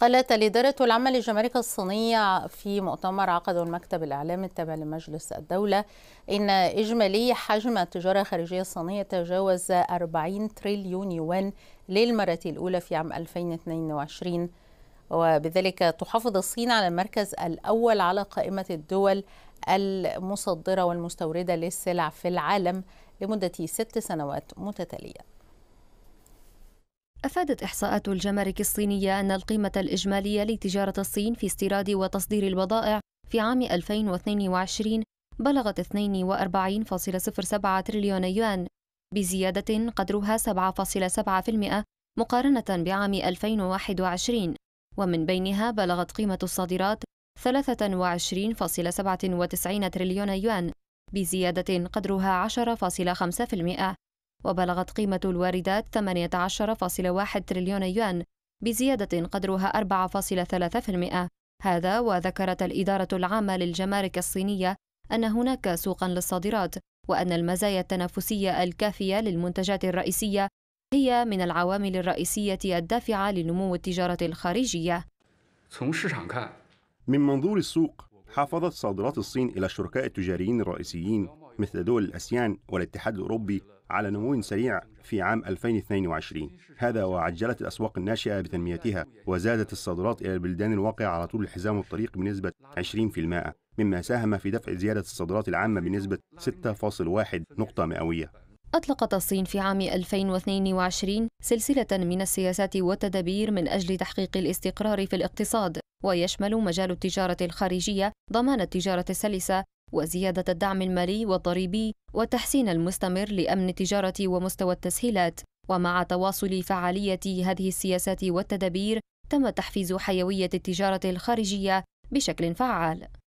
قالت الإدارة العامة للجمارك الصينية في مؤتمر عقده المكتب الإعلامي التابع لمجلس الدولة إن إجمالي حجم التجارة الخارجية الصينية تجاوز 40 تريليون يوان للمرة الأولى في عام 2022 وبذلك تحافظ الصين على المركز الأول على قائمة الدول المصدرة والمستوردة للسلع في العالم لمدة ست سنوات متتالية أفادت إحصاءات الجمارك الصينية أن القيمة الإجمالية لتجارة الصين في استيراد وتصدير البضائع في عام 2022 بلغت 42.07 تريليون يوان بزيادة قدرها 7.7% مقارنة بعام 2021 ومن بينها بلغت قيمة الصادرات 23.97 تريليون يوان بزيادة قدرها 10.5% وبلغت قيمة الواردات 18.1 تريليون يوان بزيادة قدرها 4.3% هذا وذكرت الإدارة العامة للجمارك الصينية أن هناك سوقا للصادرات وأن المزايا التنافسية الكافية للمنتجات الرئيسية هي من العوامل الرئيسية الدافعة لنمو التجارة الخارجية. من منظور السوق، حافظت صادرات الصين إلى الشركاء التجاريين الرئيسيين مثل دول الأسيان والاتحاد الأوروبي على نمو سريع في عام 2022 هذا وعجلت الأسواق الناشئة بتنميتها وزادت الصادرات إلى البلدان الواقعة على طول الحزام والطريق بنسبة 20% مما ساهم في دفع زيادة الصادرات العامة بنسبة 6.1 نقطة مئوية أطلقت الصين في عام 2022 سلسلة من السياسات والتدابير من أجل تحقيق الاستقرار في الاقتصاد، ويشمل مجال التجارة الخارجية ضمان التجارة السلسة وزيادة الدعم المالي والضريبي والتحسين المستمر لأمن التجارة ومستوى التسهيلات ومع تواصل فعالية هذه السياسات والتدابير تم تحفيز حيوية التجارة الخارجية بشكل فعال